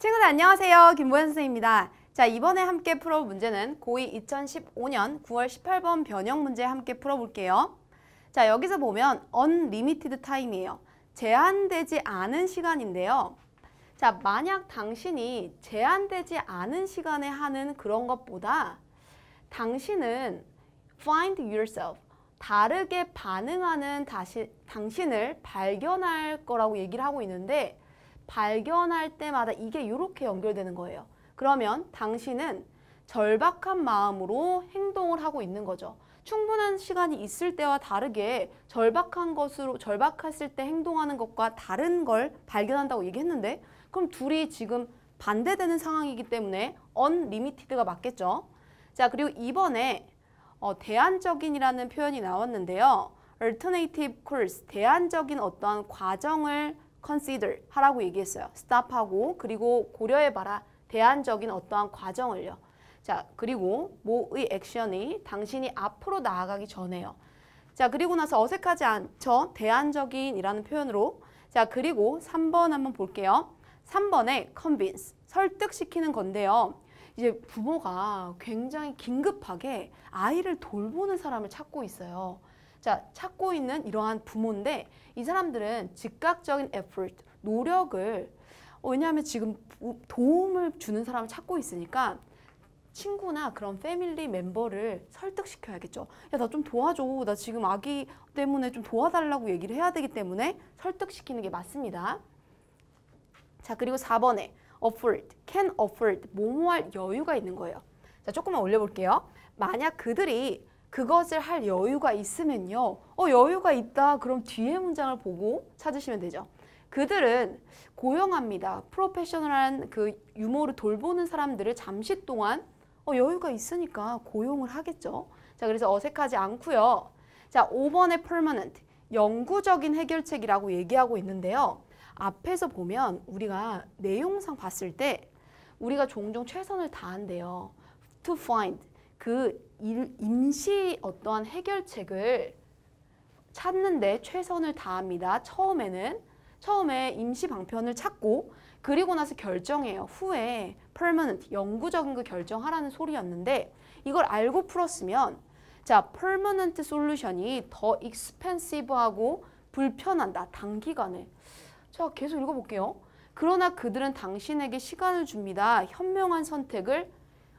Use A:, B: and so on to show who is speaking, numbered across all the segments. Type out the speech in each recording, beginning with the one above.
A: 친구들 안녕하세요. 김보현 선생입니다. 자 이번에 함께 풀어볼 문제는 고2 2015년 9월 18번 변형 문제 함께 풀어볼게요. 자 여기서 보면 unlimited time이에요. 제한되지 않은 시간인데요. 자 만약 당신이 제한되지 않은 시간에 하는 그런 것보다 당신은 find yourself 다르게 반응하는 다시, 당신을 발견할 거라고 얘기를 하고 있는데 발견할 때마다 이게 이렇게 연결되는 거예요. 그러면 당신은 절박한 마음으로 행동을 하고 있는 거죠. 충분한 시간이 있을 때와 다르게 절박한 것으로 절박했을 때 행동하는 것과 다른 걸 발견한다고 얘기했는데 그럼 둘이 지금 반대되는 상황이기 때문에 언리미티드가 맞겠죠. 자 그리고 이번에 어, 대안적인이라는 표현이 나왔는데요. alternative course, 대안적인 어떠한 과정을 consider 하라고 얘기했어요. stop하고 그리고 고려해봐라. 대안적인 어떠한 과정을요. 자 그리고 모의 액션이 당신이 앞으로 나아가기 전에요. 자 그리고 나서 어색하지 않죠. 대안적인이라는 표현으로 자 그리고 3번 한번 볼게요. 3번에 convince 설득시키는 건데요. 이제 부모가 굉장히 긴급하게 아이를 돌보는 사람을 찾고 있어요. 자, 찾고 있는 이러한 부모인데 이 사람들은 즉각적인 effort, 노력을 어, 왜냐하면 지금 도움을 주는 사람을 찾고 있으니까 친구나 그런 패밀리 멤버를 설득시켜야겠죠. 야, 나 좀 도와줘. 나 지금 아기 때문에 좀 도와달라고 얘기를 해야 되기 때문에 설득시키는 게 맞습니다. 자, 그리고 4번에 afford, can afford, 뭐뭐 할 여유가 있는 거예요. 자, 조금만 올려볼게요. 만약 그들이 그것을 할 여유가 있으면요. 어, 여유가 있다. 그럼 뒤에 문장을 보고 찾으시면 되죠. 그들은 고용합니다. 프로페셔널한 그 유머를 돌보는 사람들을 잠시 동안 어, 여유가 있으니까 고용을 하겠죠. 자, 그래서 어색하지 않고요. 자, 5번의 permanent, 영구적인 해결책이라고 얘기하고 있는데요. 앞에서 보면 우리가 내용상 봤을 때 우리가 종종 최선을 다한대요. to find, 그 임시 어떠한 해결책을 찾는데 최선을 다합니다. 처음에는 처음에 임시 방편을 찾고 그리고 나서 결정해요. 후에 permanent, 영구적인 그 결정하라는 소리였는데 이걸 알고 풀었으면 자, permanent solution이 더 expensive하고 불편한다. 단기간에. 자, 계속 읽어볼게요. 그러나 그들은 당신에게 시간을 줍니다. 현명한 선택을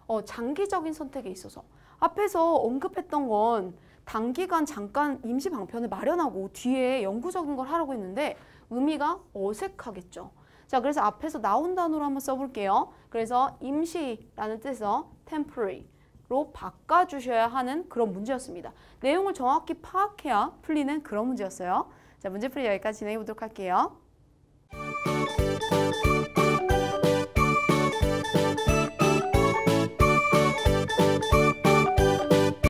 A: 어, 장기적인 선택에 있어서 앞에서 언급했던 건 단기간 잠깐 임시 방편을 마련하고 뒤에 영구적인 걸 하라고 했는데 의미가 어색하겠죠. 자, 그래서 앞에서 나온 단어로 한번 써볼게요. 그래서 임시라는 뜻에서 temporary로 바꿔주셔야 하는 그런 문제였습니다. 내용을 정확히 파악해야 풀리는 그런 문제였어요. 자, 문제풀이 여기까지 진행해 보도록 할게요.